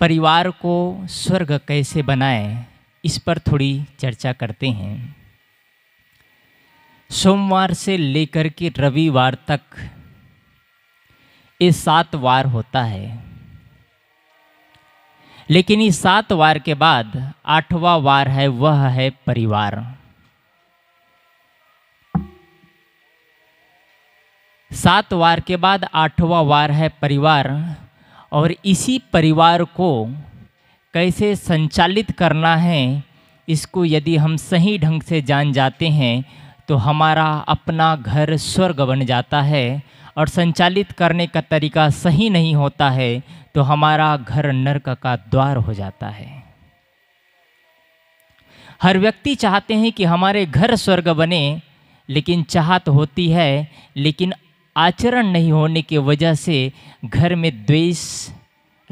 परिवार को स्वर्ग कैसे बनाए इस पर थोड़ी चर्चा करते हैं सोमवार से लेकर के रविवार तक ये सात वार होता है लेकिन इस सात वार के बाद आठवां वार है वह है परिवार सात वार के बाद आठवां वार है परिवार और इसी परिवार को कैसे संचालित करना है इसको यदि हम सही ढंग से जान जाते हैं तो हमारा अपना घर स्वर्ग बन जाता है और संचालित करने का तरीका सही नहीं होता है तो हमारा घर नरक का द्वार हो जाता है हर व्यक्ति चाहते हैं कि हमारे घर स्वर्ग बने लेकिन चाहत होती है लेकिन आचरण नहीं होने की वजह से घर में द्वेष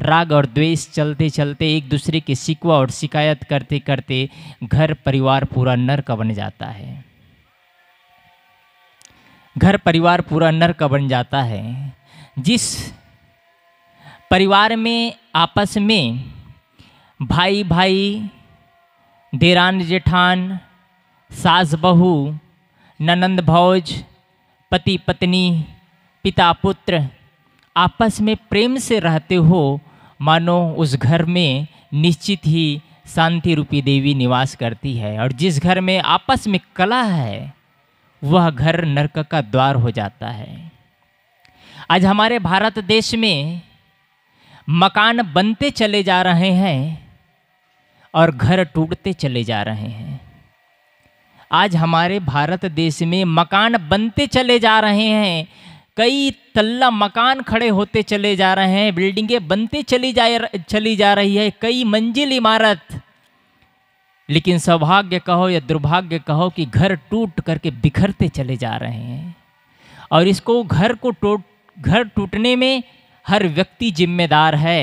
राग और द्वेष चलते चलते एक दूसरे के शिकवा और शिकायत करते करते घर परिवार पूरा नर्क बन जाता है घर परिवार पूरा नर्क बन जाता है जिस परिवार में आपस में भाई भाई देरान जेठान सास बहू ननंद भौज पति पत्नी पिता पुत्र आपस में प्रेम से रहते हो मानो उस घर में निश्चित ही शांति रूपी देवी निवास करती है और जिस घर में आपस में कला है वह घर नरक का द्वार हो जाता है आज हमारे भारत देश में मकान बनते चले जा रहे हैं और घर टूटते चले जा रहे हैं आज हमारे भारत देश में मकान बनते चले जा रहे हैं कई तल्ला मकान खड़े होते चले जा रहे हैं बिल्डिंगें बनते चली जा चली जा रही है कई मंजिल इमारत लेकिन सौभाग्य कहो या दुर्भाग्य कहो कि घर टूट करके बिखरते चले जा रहे हैं और इसको घर को टूट घर टूटने में हर व्यक्ति जिम्मेदार है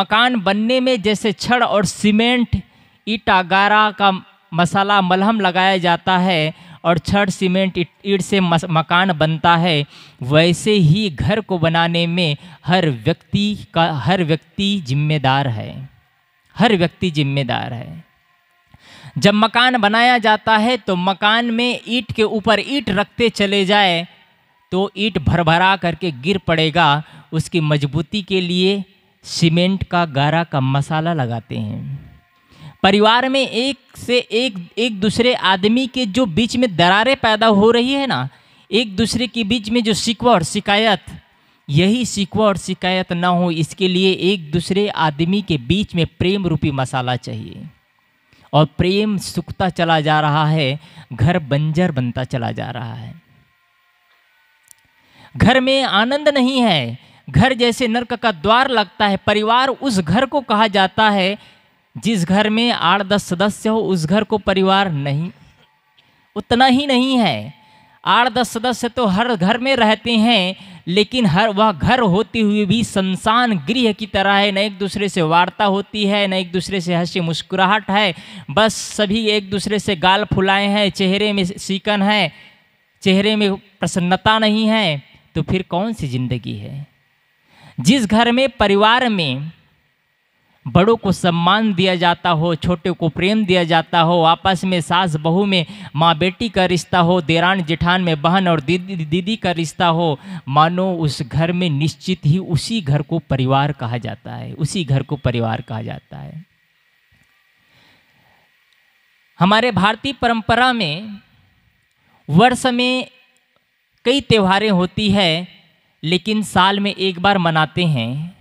मकान बनने में जैसे छड़ और सीमेंट ईटा गारा का मसाला मलहम लगाया जाता है और छड़ सीमेंट ईट से मकान बनता है वैसे ही घर को बनाने में हर व्यक्ति का हर व्यक्ति जिम्मेदार है हर व्यक्ति जिम्मेदार है जब मकान बनाया जाता है तो मकान में ईट के ऊपर ईट रखते चले जाए तो ईट भरभरा करके गिर पड़ेगा उसकी मजबूती के लिए सीमेंट का गारा का मसाला लगाते हैं परिवार में एक से एक एक दूसरे आदमी के जो बीच में दरारें पैदा हो रही है ना एक दूसरे के बीच में जो शिकवा और शिकायत यही शिकवा और शिकायत ना हो इसके लिए एक दूसरे आदमी के बीच में प्रेम रूपी मसाला चाहिए और प्रेम सुखता चला जा रहा है घर बंजर बनता चला जा रहा है घर में आनंद नहीं है घर जैसे नरक का द्वार लगता है परिवार उस घर को कहा जाता है जिस घर में आठ दस सदस्य हो उस घर को परिवार नहीं उतना ही नहीं है आठ दस सदस्य तो हर घर में रहते हैं लेकिन हर वह घर होते हुए भी संसान गृह की तरह है न एक दूसरे से वार्ता होती है न एक दूसरे से हंसी मुस्कुराहट है बस सभी एक दूसरे से गाल फुलाए हैं चेहरे में सीकन है चेहरे में प्रसन्नता नहीं है तो फिर कौन सी जिंदगी है जिस घर में परिवार में बड़ों को सम्मान दिया जाता हो छोटे को प्रेम दिया जाता हो आपस में सास बहू में माँ बेटी का रिश्ता हो देरान जेठान में बहन और दीदी दीदी का रिश्ता हो मानो उस घर में निश्चित ही उसी घर को परिवार कहा जाता है उसी घर को परिवार कहा जाता है हमारे भारतीय परंपरा में वर्ष में कई त्योहारें होती है लेकिन साल में एक बार मनाते हैं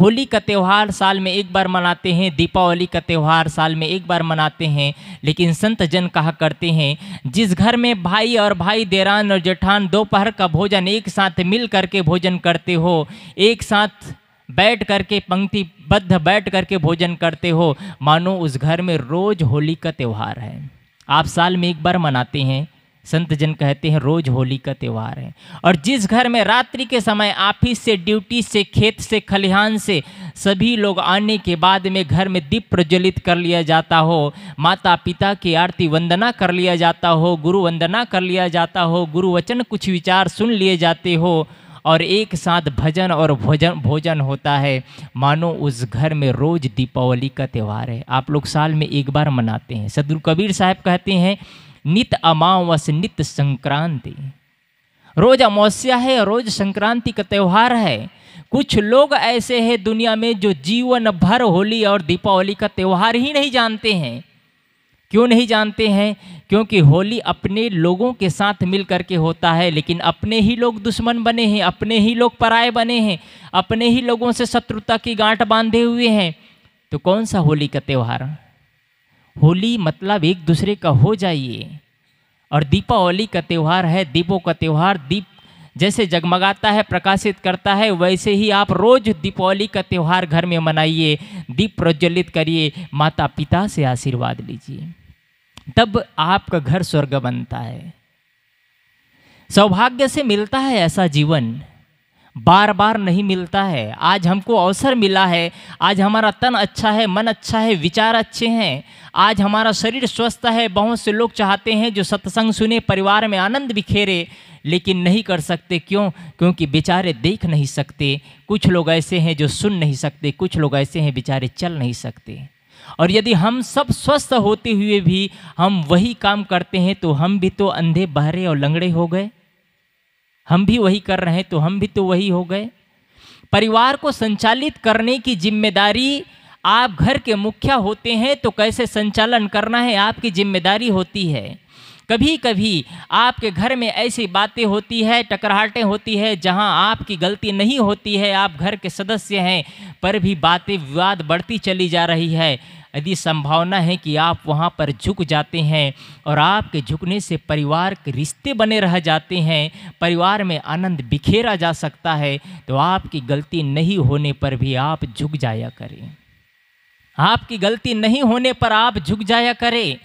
होली का त्यौहार साल में एक बार मनाते हैं दीपावली का त्यौहार साल में एक बार मनाते हैं लेकिन संत जन कहा करते हैं जिस घर में भाई और भाई देरान और जेठान दोपहर का भोजन एक साथ मिल करके भोजन करते हो एक साथ बैठ करके पंक्तिबद्ध बैठ करके भोजन करते हो मानो उस घर में रोज़ होली का त्यौहार है आप साल में एक बार मनाते हैं संत जन कहते हैं रोज होली का त्यौहार है और जिस घर में रात्रि के समय ऑफिस से ड्यूटी से खेत से खलिहान से सभी लोग आने के बाद में घर में दीप प्रज्वलित कर लिया जाता हो माता पिता की आरती वंदना कर लिया जाता हो गुरु वंदना कर लिया जाता हो गुरु वचन कुछ विचार सुन लिए जाते हो और एक साथ भजन और भोजन भोजन होता है मानो उस घर में रोज़ दीपावली का त्यौहार है आप लोग साल में एक बार मनाते हैं सदगुरु कबीर साहब कहते हैं नित अमावस नित संक्रांति रोज अमावस्या है रोज संक्रांति का त्यौहार है कुछ लोग ऐसे हैं दुनिया में जो जीवन भर होली और दीपावली का त्यौहार ही नहीं जानते हैं क्यों नहीं जानते हैं क्योंकि होली अपने लोगों के साथ मिल करके होता है लेकिन अपने ही लोग दुश्मन बने हैं अपने ही लोग पराए बने हैं अपने ही लोगों से शत्रुता की गांठ बांधे हुए हैं तो कौन सा होली का त्यौहार होली मतलब एक दूसरे का हो जाइए और दीपावली का त्यौहार है दीपों का त्यौहार दीप जैसे जगमगाता है प्रकाशित करता है वैसे ही आप रोज दीपावली का त्यौहार घर में मनाइए दीप प्रज्वलित करिए माता पिता से आशीर्वाद लीजिए तब आपका घर स्वर्ग बनता है सौभाग्य से मिलता है ऐसा जीवन बार बार नहीं मिलता है आज हमको अवसर मिला है आज हमारा तन अच्छा है मन अच्छा है विचार अच्छे हैं आज हमारा शरीर स्वस्थ है बहुत से लोग चाहते हैं जो सत्संग सुने परिवार में आनंद बिखेरे लेकिन नहीं कर सकते क्यों क्योंकि बेचारे देख नहीं सकते कुछ लोग ऐसे हैं जो सुन नहीं सकते कुछ लोग ऐसे हैं बेचारे चल नहीं सकते और यदि हम सब स्वस्थ होते हुए भी हम वही काम करते हैं तो हम भी तो अंधे बहरे और लंगड़े हो गए हम भी वही कर रहे हैं तो हम भी तो वही हो गए परिवार को संचालित करने की जिम्मेदारी आप घर के मुखिया होते हैं तो कैसे संचालन करना है आपकी जिम्मेदारी होती है कभी कभी आपके घर में ऐसी बातें होती है टकराहटें होती है जहां आपकी गलती नहीं होती है आप घर के सदस्य हैं पर भी बातें विवाद बढ़ती चली जा रही है यदि संभावना है कि आप वहाँ पर झुक जाते हैं और आपके झुकने से परिवार के रिश्ते बने रह जाते हैं परिवार में आनंद बिखेरा जा सकता है तो आपकी गलती नहीं होने पर भी आप झुक जाया करें आपकी गलती नहीं होने पर आप झुक जाया करें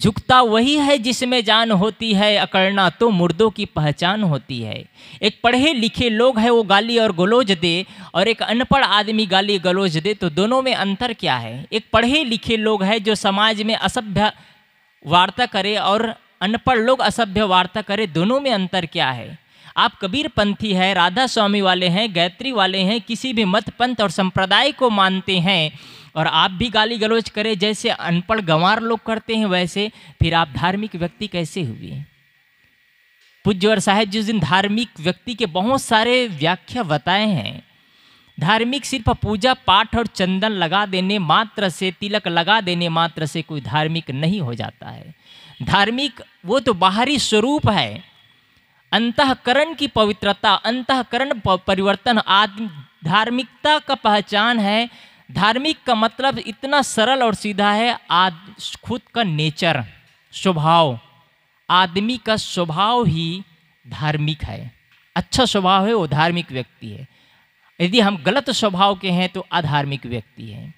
झुकता वही है जिसमें जान होती है अकड़ना तो मुर्दों की पहचान होती है एक पढ़े लिखे लोग है वो गाली और गलोज दे और एक अनपढ़ आदमी गाली गलोज दे तो दोनों में अंतर क्या है एक पढ़े लिखे लोग है जो समाज में असभ्य वार्ता करे और अनपढ़ लोग असभ्य वार्ता करे दोनों में अंतर क्या है आप कबीर पंथी हैं राधा स्वामी वाले हैं गायत्री वाले हैं किसी भी मत पंथ और संप्रदाय को मानते हैं और आप भी गाली गलौज करें जैसे अनपढ़ गंवार लोग करते हैं वैसे फिर आप धार्मिक व्यक्ति कैसे हुए पूज्य और साहेब जिस दिन धार्मिक व्यक्ति के बहुत सारे व्याख्या बताए हैं धार्मिक सिर्फ पूजा पाठ और चंदन लगा देने मात्र से तिलक लगा देने मात्र से कोई धार्मिक नहीं हो जाता है धार्मिक वो तो बाहरी स्वरूप है अंतकरण की पवित्रता अंतकरण परिवर्तन आदि धार्मिकता का पहचान है धार्मिक का मतलब इतना सरल और सीधा है आद खुद का नेचर स्वभाव आदमी का स्वभाव ही धार्मिक है अच्छा स्वभाव है वो धार्मिक व्यक्ति है यदि हम गलत स्वभाव के हैं तो अधार्मिक व्यक्ति है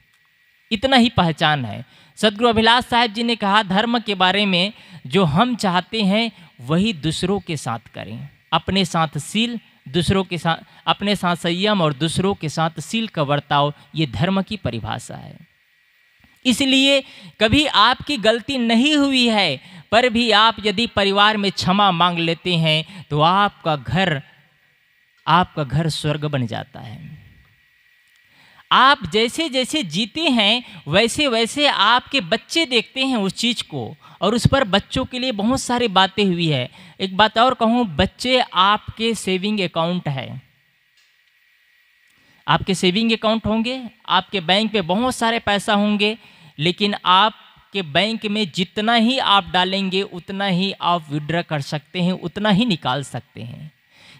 इतना ही पहचान है सदगुरु अभिलाष साहब जी ने कहा धर्म के बारे में जो हम चाहते हैं वही दूसरों के साथ करें अपने साथ सील दूसरों के साथ अपने साथ संयम और दूसरों के साथ सील का वर्ताव ये धर्म की परिभाषा है इसलिए कभी आपकी गलती नहीं हुई है पर भी आप यदि परिवार में क्षमा मांग लेते हैं तो आपका घर आपका घर स्वर्ग बन जाता है आप जैसे जैसे जीते हैं वैसे वैसे आपके बच्चे देखते हैं उस चीज़ को और उस पर बच्चों के लिए बहुत सारी बातें हुई है एक बात और कहूँ बच्चे आपके सेविंग अकाउंट है आपके सेविंग अकाउंट होंगे आपके बैंक में बहुत सारे पैसा होंगे लेकिन आपके बैंक में जितना ही आप डालेंगे उतना ही आप विड्रॉ कर सकते हैं उतना ही निकाल सकते हैं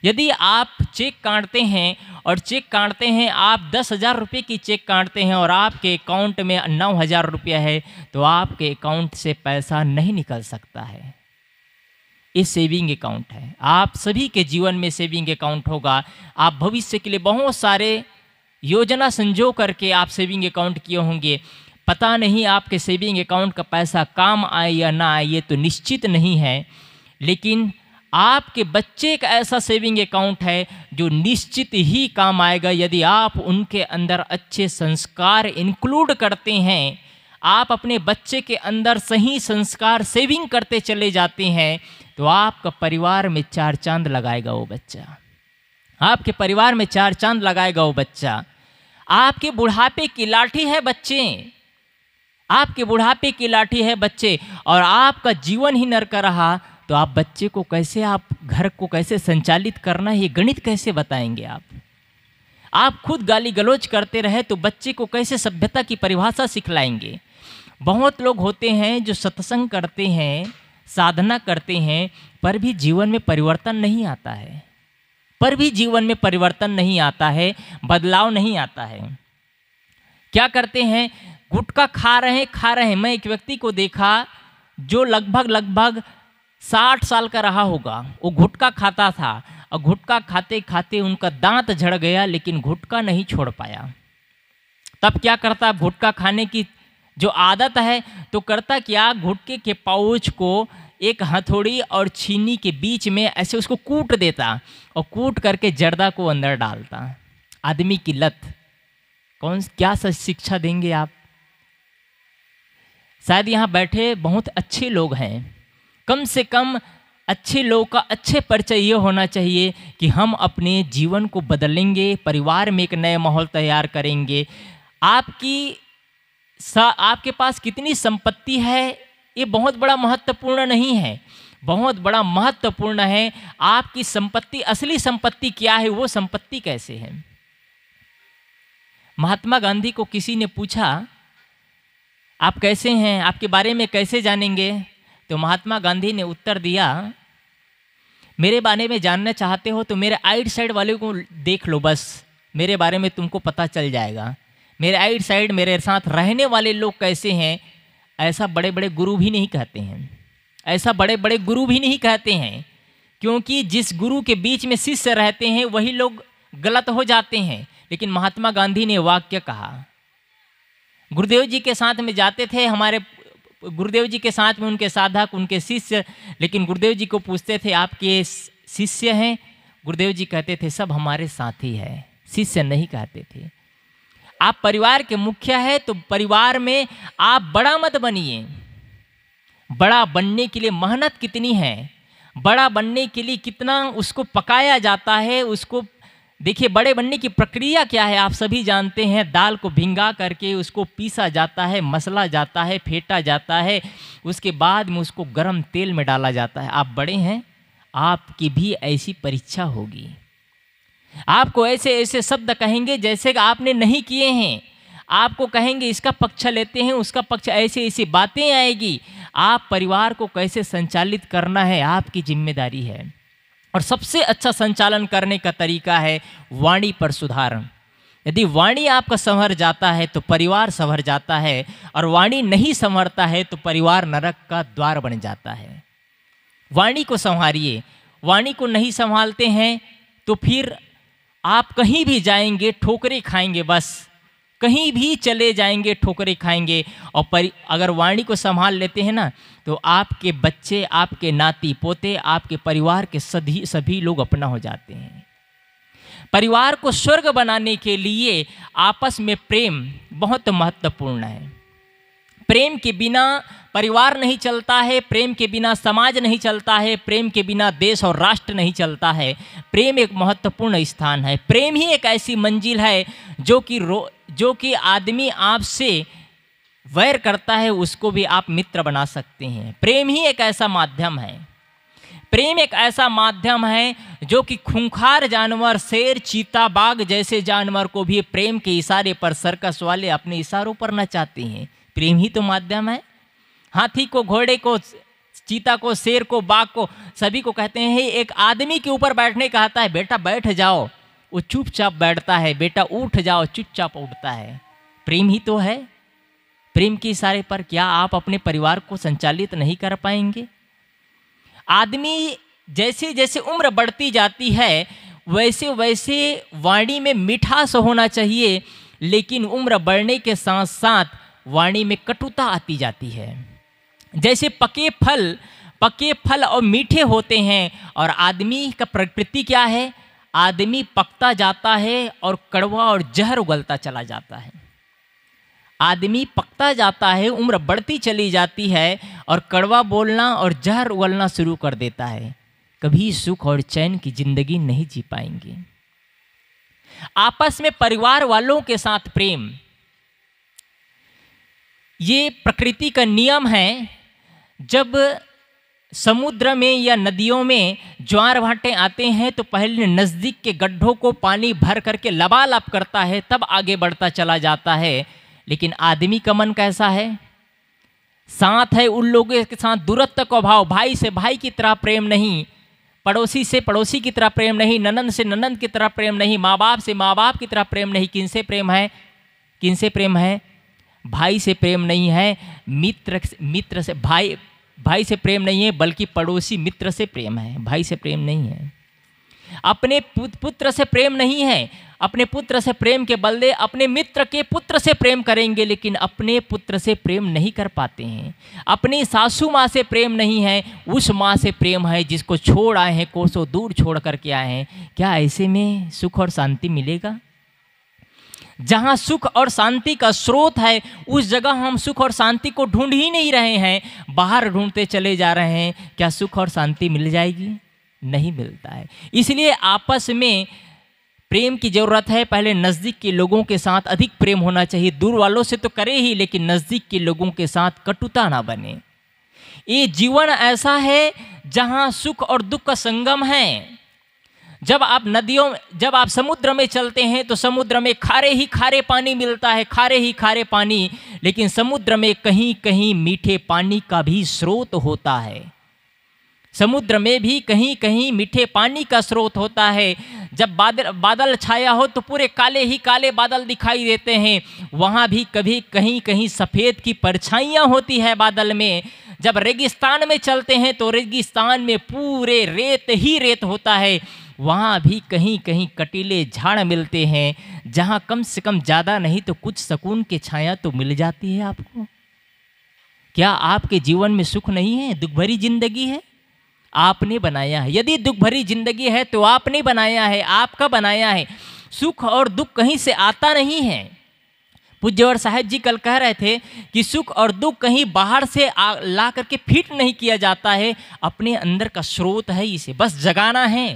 यदि आप चेक काटते हैं और चेक काटते हैं आप दस हज़ार रुपये की चेक काटते हैं और आपके अकाउंट में नौ हज़ार रुपया है तो आपके अकाउंट से पैसा नहीं निकल सकता है ये सेविंग अकाउंट है आप सभी के जीवन में सेविंग अकाउंट होगा आप भविष्य के लिए बहुत सारे योजना संजो करके आप सेविंग अकाउंट किए होंगे पता नहीं आपके सेविंग अकाउंट का पैसा काम आए या ना आए ये तो निश्चित नहीं है लेकिन आपके बच्चे का ऐसा सेविंग अकाउंट है जो निश्चित ही काम आएगा यदि आप उनके अंदर अच्छे संस्कार इंक्लूड करते हैं आप अपने बच्चे के अंदर सही संस्कार सेविंग करते चले जाते हैं तो आपका परिवार में चार चांद लगाएगा वो बच्चा आपके परिवार में चार चांद लगाएगा वो बच्चा आपके बुढ़ापे की लाठी है बच्चे आपके बुढ़ापे की लाठी है बच्चे और आपका जीवन ही नरक रहा तो आप बच्चे को कैसे आप घर को कैसे संचालित करना है ये गणित कैसे बताएंगे आप आप खुद गाली गलोच करते रहे तो बच्चे को कैसे सभ्यता की परिभाषा सिखलाएंगे बहुत लोग होते हैं जो सत्संग करते हैं साधना करते हैं पर भी जीवन में परिवर्तन नहीं आता है पर भी जीवन में परिवर्तन नहीं आता है बदलाव नहीं आता है क्या करते हैं गुटखा खा रहे हैं खा रहे हैं मैं एक व्यक्ति को देखा जो लगभग लगभग साठ साल का रहा होगा वो घुटका खाता था और घुटका खाते खाते उनका दांत झड़ गया लेकिन घुटका नहीं छोड़ पाया तब क्या करता घुटका खाने की जो आदत है तो करता क्या घुटके के पाउच को एक हथौड़ी और छीनी के बीच में ऐसे उसको कूट देता और कूट करके जर्दा को अंदर डालता आदमी की लत कौन क्या शिक्षा देंगे आप शायद यहाँ बैठे बहुत अच्छे लोग हैं कम से कम अच्छे लोगों का अच्छे परिचय ये होना चाहिए कि हम अपने जीवन को बदलेंगे परिवार में एक नए माहौल तैयार करेंगे आपकी सा आपके पास कितनी संपत्ति है ये बहुत बड़ा महत्वपूर्ण नहीं है बहुत बड़ा महत्वपूर्ण है आपकी संपत्ति असली संपत्ति क्या है वो संपत्ति कैसे है महात्मा गांधी को किसी ने पूछा आप कैसे हैं आपके बारे में कैसे जानेंगे तो महात्मा गांधी ने उत्तर दिया मेरे बारे में जानना चाहते हो तो मेरे आइट साइड वाले को देख लो बस मेरे बारे में तुमको पता चल जाएगा मेरे आइट साइड मेरे साथ रहने वाले लोग कैसे हैं ऐसा बड़े बड़े गुरु भी नहीं कहते हैं ऐसा बड़े बड़े गुरु भी नहीं कहते हैं क्योंकि जिस गुरु के बीच में शिष्य रहते हैं वही लोग गलत हो जाते हैं लेकिन महात्मा गांधी ने वाक्य कहा गुरुदेव जी के साथ में जाते थे हमारे गुरुदेव जी के साथ में उनके साधक उनके शिष्य लेकिन गुरुदेव जी को पूछते थे आपके शिष्य हैं गुरुदेव जी कहते थे सब हमारे साथी है शिष्य नहीं कहते थे आप परिवार के मुखिया है तो परिवार में आप बड़ा मत बनिए बड़ा बनने के लिए मेहनत कितनी है बड़ा बनने के लिए कितना उसको पकाया जाता है उसको देखिए बड़े बनने की प्रक्रिया क्या है आप सभी जानते हैं दाल को भिंगा करके उसको पीसा जाता है मसला जाता है फेंटा जाता है उसके बाद में उसको गर्म तेल में डाला जाता है आप बड़े हैं आपकी भी ऐसी परीक्षा होगी आपको ऐसे ऐसे शब्द कहेंगे जैसे कि आपने नहीं किए हैं आपको कहेंगे इसका पक्ष लेते हैं उसका पक्ष ऐसी ऐसी बातें आएगी आप परिवार को कैसे संचालित करना है आपकी जिम्मेदारी है और सबसे अच्छा संचालन करने का तरीका है वाणी पर सुधार यदि वाणी आपका संवर जाता है तो परिवार संवर जाता है और वाणी नहीं संवरता है तो परिवार नरक का द्वार बन जाता है वाणी को संवारिए वाणी को नहीं संभालते हैं तो फिर आप कहीं भी जाएंगे ठोकरें खाएंगे बस कहीं भी चले जाएंगे ठोकरे खाएंगे और परि अगर वाणी को संभाल लेते हैं ना तो आपके बच्चे आपके नाती पोते आपके परिवार के सभी सभी लोग अपना हो जाते हैं परिवार को स्वर्ग बनाने के लिए आपस में प्रेम बहुत महत्वपूर्ण है प्रेम के बिना परिवार नहीं चलता है प्रेम के बिना समाज नहीं चलता है प्रेम के बिना देश और राष्ट्र नहीं चलता है प्रेम एक महत्वपूर्ण स्थान है प्रेम ही एक ऐसी मंजिल है जो कि रो जो कि आदमी आपसे वैर करता है उसको भी आप मित्र बना सकते हैं प्रेम ही एक ऐसा माध्यम है प्रेम एक ऐसा माध्यम है जो कि खूंखार जानवर शेर चीता बाघ जैसे जानवर को भी प्रेम के इशारे पर सर्कस वाले अपने इशारों पर न चाहते हैं प्रेम ही तो माध्यम है हाथी को घोड़े को चीता को शेर को बाघ को सभी को कहते हैं एक आदमी के ऊपर बैठने कहता है बेटा बैठ जाओ वो चुपचाप बैठता है बेटा उठ जाओ चुपचाप उठता है प्रेम ही तो है प्रेम के इशारे पर क्या आप अपने परिवार को संचालित नहीं कर पाएंगे आदमी जैसे जैसे उम्र बढ़ती जाती है वैसे वैसे वाणी में मिठास होना चाहिए लेकिन उम्र बढ़ने के साथ साथ वाणी में कटुता आती जाती है जैसे पके फल पके फल और मीठे होते हैं और आदमी का प्रकृति क्या है आदमी पकता जाता है और कड़वा और जहर उगलता चला जाता है आदमी पकता जाता है उम्र बढ़ती चली जाती है और कड़वा बोलना और जहर उगलना शुरू कर देता है कभी सुख और चैन की जिंदगी नहीं जी पाएंगे आपस में परिवार वालों के साथ प्रेम ये प्रकृति का नियम है जब समुद्र में या नदियों में ज्वार भाटे आते हैं तो पहले नज़दीक के गड्ढों को पानी भर करके लबालब करता है तब आगे बढ़ता चला जाता है लेकिन आदमी का मन कैसा है साथ है उन लोगों के साथ दूरत्व का भाव भाई से भाई की तरह प्रेम नहीं पड़ोसी से पड़ोसी की तरह प्रेम नहीं ननंद से ननन की तरह प्रेम नहीं माँ बाप से माँ बाप की तरह प्रेम नहीं किनसे प्रेम है किनसे प्रेम है भाई से प्रेम नहीं है मित्र मित्र से भाई भाई से प्रेम नहीं है बल्कि पड़ोसी मित्र से प्रेम है भाई से प्रेम नहीं है अपने पुत्र से प्रेम नहीं है अपने पुत्र से प्रेम के बदले अपने मित्र के पुत्र से प्रेम करेंगे लेकिन अपने पुत्र से प्रेम नहीं कर पाते हैं अपनी सासू माँ से प्रेम नहीं है उस माँ से प्रेम है जिसको छोड़ आए हैं कोसों दूर छोड़ करके आए हैं क्या ऐसे में सुख और शांति मिलेगा जहाँ सुख और शांति का स्रोत है उस जगह हम सुख और शांति को ढूंढ ही नहीं रहे हैं बाहर ढूंढते चले जा रहे हैं क्या सुख और शांति मिल जाएगी नहीं मिलता है इसलिए आपस में प्रेम की ज़रूरत है पहले नज़दीक के लोगों के साथ अधिक प्रेम होना चाहिए दूर वालों से तो करे ही लेकिन नज़दीक के लोगों के साथ कटुता ना बने ये जीवन ऐसा है जहाँ सुख और दुख का संगम है जब आप नदियों जब आप समुद्र में चलते हैं तो समुद्र में खारे ही खारे पानी मिलता है खारे ही खारे पानी लेकिन समुद्र में कहीं कहीं मीठे पानी का भी स्रोत होता है समुद्र में भी कहीं कहीं मीठे पानी का स्रोत होता है जब बादल बादल छाया हो तो पूरे काले ही काले बादल दिखाई देते हैं वहाँ भी कभी कहीं कहीं सफ़ेद की परछाइयाँ होती है बादल में जब रेगिस्तान में चलते हैं तो रेगिस्तान में पूरे रेत ही रेत होता है वहाँ भी कहीं कहीं कटीले झाड़ मिलते हैं जहाँ कम से कम ज़्यादा नहीं तो कुछ सुकून की छाया तो मिल जाती है आपको क्या आपके जीवन में सुख नहीं है दुख भरी जिंदगी है आपने बनाया है यदि दुख भरी जिंदगी है तो आपने बनाया है आपका बनाया है सुख और दुख कहीं से आता नहीं है पूज्यवर साहेब जी कल कह रहे थे कि सुख और दुख कहीं बाहर से आ, ला करके फिट नहीं किया जाता है अपने अंदर का स्रोत है इसे बस जगाना है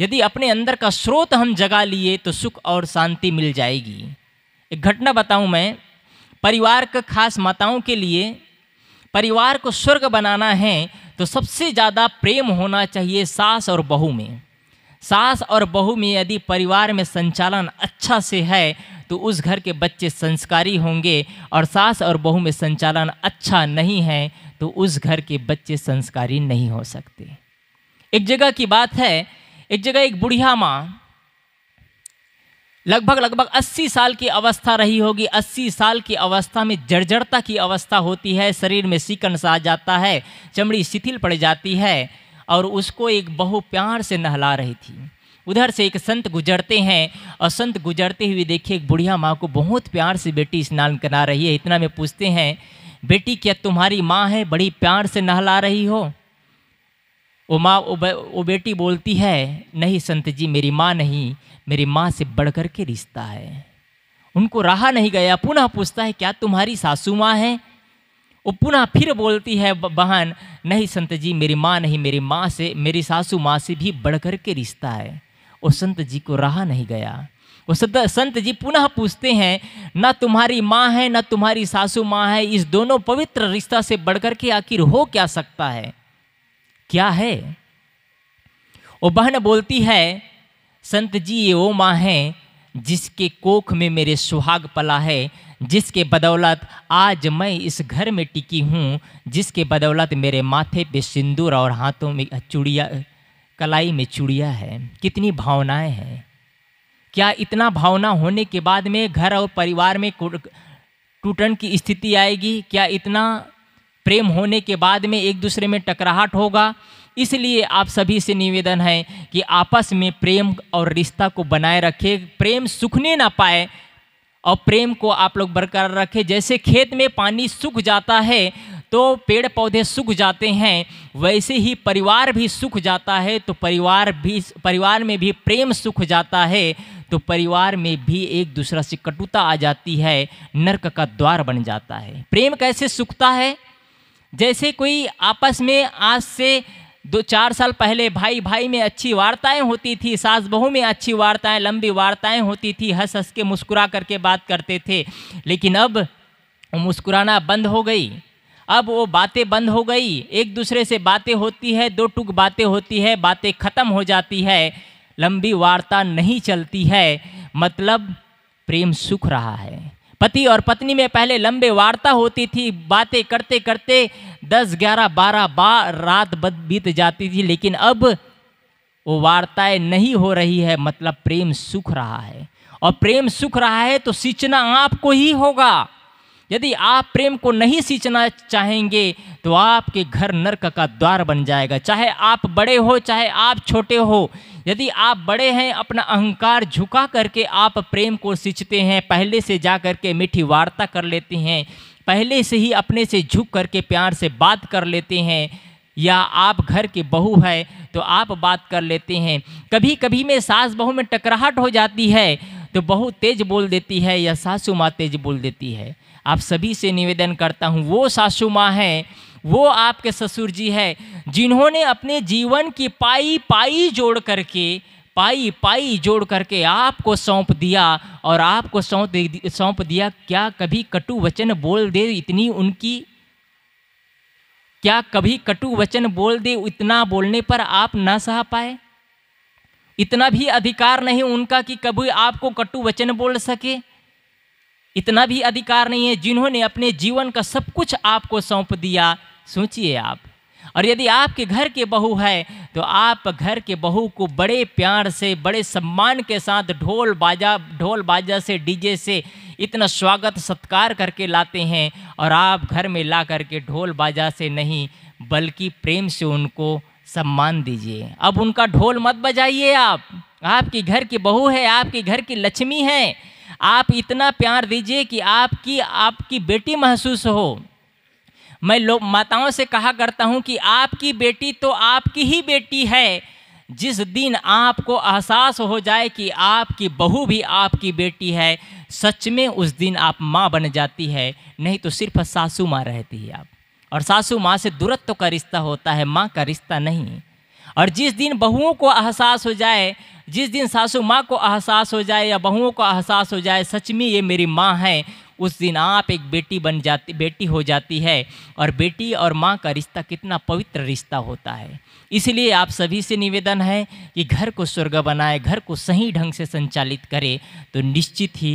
यदि अपने अंदर का स्रोत हम जगा लिए तो सुख और शांति मिल जाएगी एक घटना बताऊं मैं परिवार के खास माताओं के लिए परिवार को स्वर्ग बनाना है तो सबसे ज़्यादा प्रेम होना चाहिए सास और बहू में सास और बहू में यदि परिवार में संचालन अच्छा से है तो उस घर के बच्चे संस्कारी होंगे और सास और बहू में संचालन अच्छा नहीं है तो उस घर के बच्चे संस्कारी नहीं हो सकते एक जगह की बात है एक जगह एक बुढ़िया माँ लगभग लगभग 80 साल की अवस्था रही होगी 80 साल की अवस्था में जर्जरता की अवस्था होती है शरीर में सिकन सा जाता है चमड़ी शिथिल पड़ जाती है और उसको एक बहु प्यार से नहला रही थी उधर से एक संत गुजरते हैं और संत गुजरते हुए देखिए एक बुढ़िया माँ को बहुत प्यार से बेटी स्नान करा रही है इतना में पूछते हैं बेटी क्या तुम्हारी माँ है बड़ी प्यार से नहला रही हो वो माँ वो बेटी बोलती है नहीं संत जी मेरी माँ नहीं मेरी माँ से बढ़कर के रिश्ता है उनको रहा नहीं गया पुनः पूछता है क्या तुम्हारी सासू माँ है वो पुनः फिर बोलती है बहन नहीं संत जी मेरी माँ नहीं मेरी माँ से मेरी सासू माँ से भी बढ़कर के रिश्ता है वो संत जी को रहा नहीं गया वो संत जी पुनः पूछते हैं ना तुम्हारी माँ है ना तुम्हारी सासू माँ है इस दोनों पवित्र रिश्ता से बढ़कर के आखिर हो क्या सकता है क्या है वो बहन बोलती है संत जी ये वो माँ है जिसके कोख में मेरे सुहाग पला है जिसके बदौलत आज मैं इस घर में टिकी हूँ जिसके बदौलत मेरे माथे पे सिंदूर और हाथों में चूड़िया कलाई में चूड़िया है कितनी भावनाएं हैं क्या इतना भावना होने के बाद में घर और परिवार में टूटन की स्थिति आएगी क्या इतना प्रेम होने के बाद में एक दूसरे में टकराहट होगा इसलिए आप सभी से निवेदन है कि आपस में प्रेम और रिश्ता को बनाए रखें प्रेम सूखने ना पाए और प्रेम को आप लोग बरकरार रखें जैसे खेत में पानी सूख जाता है तो पेड़ पौधे सूख जाते हैं वैसे ही परिवार भी सूख जाता है तो परिवार भी परिवार में भी प्रेम सूख जाता है तो परिवार में भी एक दूसरा से कटुता आ जाती है नर्क का द्वार बन जाता है प्रेम कैसे सूखता है जैसे कोई आपस में आज से दो चार साल पहले भाई भाई में अच्छी वार्ताएं होती थी सास बहू में अच्छी वार्ताएं लंबी वार्ताएं होती थी हंस हंस के मुस्कुरा करके बात करते थे लेकिन अब मुस्कुराना बंद हो गई अब वो बातें बंद हो गई एक दूसरे से बातें होती है दो टुक बातें होती है बातें ख़त्म हो जाती है लंबी वार्ता नहीं चलती है मतलब प्रेम सुख रहा है पति और पत्नी में पहले लंबे वार्ता होती थी बातें करते करते दस ग्यारह बारह बार रात बीत जाती थी लेकिन अब वो वार्ताएं नहीं हो रही है मतलब प्रेम सुख रहा है और प्रेम सुख रहा है तो सींचना आपको ही होगा यदि आप प्रेम को नहीं सींचना चाहेंगे तो आपके घर नरक का द्वार बन जाएगा चाहे आप बड़े हो चाहे आप छोटे हो यदि आप बड़े हैं अपना अहंकार झुका करके आप प्रेम को सींचते हैं पहले से जा करके मीठी वार्ता कर लेते हैं पहले से ही अपने से झुक करके प्यार से बात कर लेते हैं या आप घर के बहू है तो आप बात कर लेते हैं कभी कभी में सास बहू में टकराहट हो जाती है तो बहू तेज बोल देती है या सासू माँ तेज बोल देती है आप सभी से निवेदन करता हूँ वो सासू माँ हैं वो आपके ससुर जी है जिन्होंने अपने जीवन की पाई पाई जोड़ करके पाई पाई जोड़ करके आपको सौंप दिया और आपको सौंप सौंप दिया क्या कभी कटु वचन बोल दे इतनी उनकी क्या कभी कटु वचन बोल दे इतना बोलने पर आप ना सह पाए इतना भी अधिकार नहीं उनका कि कभी आपको कटु वचन बोल सके इतना भी अधिकार नहीं है जिन्होंने अपने जीवन का सब कुछ आपको सौंप दिया सोचिए आप और यदि आपके घर के बहू है तो आप घर के बहू को बड़े प्यार से बड़े सम्मान के साथ ढोल बाजा ढोल बाजा से डीजे से इतना स्वागत सत्कार करके लाते हैं और आप घर में ला करके ढोल बाजा से नहीं बल्कि प्रेम से उनको सम्मान दीजिए अब उनका ढोल मत बजाइए आप आपकी घर की बहू है आपकी घर की लक्ष्मी है आप इतना प्यार दीजिए कि आपकी आपकी बेटी महसूस हो मैं लोग माताओं से कहा करता हूँ कि आपकी बेटी तो आपकी ही बेटी है जिस दिन आपको एहसास हो जाए कि आपकी बहू भी आपकी बेटी है सच में उस दिन आप माँ बन जाती है नहीं तो सिर्फ सासू माँ रहती है आप और सासू माँ से दूरत्व का रिश्ता होता है माँ का रिश्ता नहीं और जिस दिन बहुओं को एहसास हो जाए जिस दिन सासू माँ को एहसास हो जाए या बहुओं को एहसास हो जाए सच में ये मेरी माँ है उस दिन आप एक बेटी बन जाती बेटी हो जाती है और बेटी और माँ का रिश्ता कितना पवित्र रिश्ता होता है इसलिए आप सभी से निवेदन है कि घर को स्वर्ग बनाए घर को सही ढंग से संचालित करें तो निश्चित ही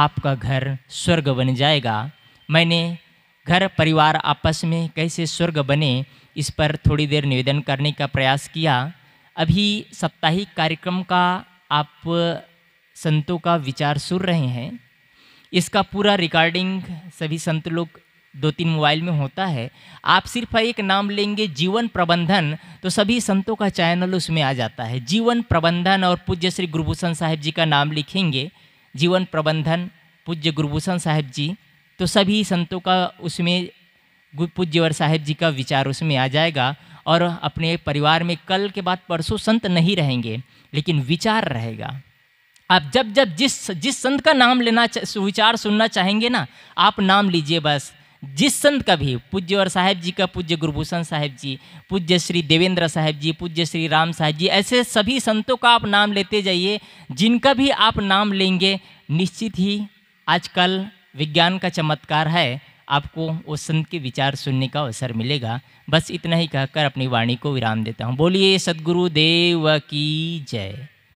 आपका घर स्वर्ग बन जाएगा मैंने घर परिवार आपस में कैसे स्वर्ग बने इस पर थोड़ी देर निवेदन करने का प्रयास किया अभी साप्ताहिक कार्यक्रम का आप संतों का विचार सुन रहे हैं इसका पूरा रिकॉर्डिंग सभी संत लोग दो तीन मोबाइल में होता है आप सिर्फ एक नाम लेंगे जीवन प्रबंधन तो सभी संतों का चैनल उसमें आ जाता है जीवन प्रबंधन और पूज्य श्री गुरुभूषण साहेब जी का नाम लिखेंगे जीवन प्रबंधन पूज्य गुरुभूषण साहेब जी तो सभी संतों का उसमें पूज्यवर साहेब जी का विचार उसमें आ जाएगा और अपने परिवार में कल के बाद परसों संत नहीं रहेंगे लेकिन विचार रहेगा आप जब जब जिस जिस संत का नाम लेना विचार सुनना चाहेंगे ना आप नाम लीजिए बस जिस संत का भी पूज्य और साहेब जी का पूज्य गुरुभूषण साहेब जी पूज्य श्री देवेंद्र साहेब जी पूज्य श्री राम साहेब जी ऐसे सभी संतों का आप नाम लेते जाइए जिनका भी आप नाम लेंगे निश्चित ही आजकल विज्ञान का चमत्कार है आपको उस संत के विचार सुनने का अवसर मिलेगा बस इतना ही कहकर अपनी वाणी को विराम देता हूँ बोलिए सदगुरु देव की जय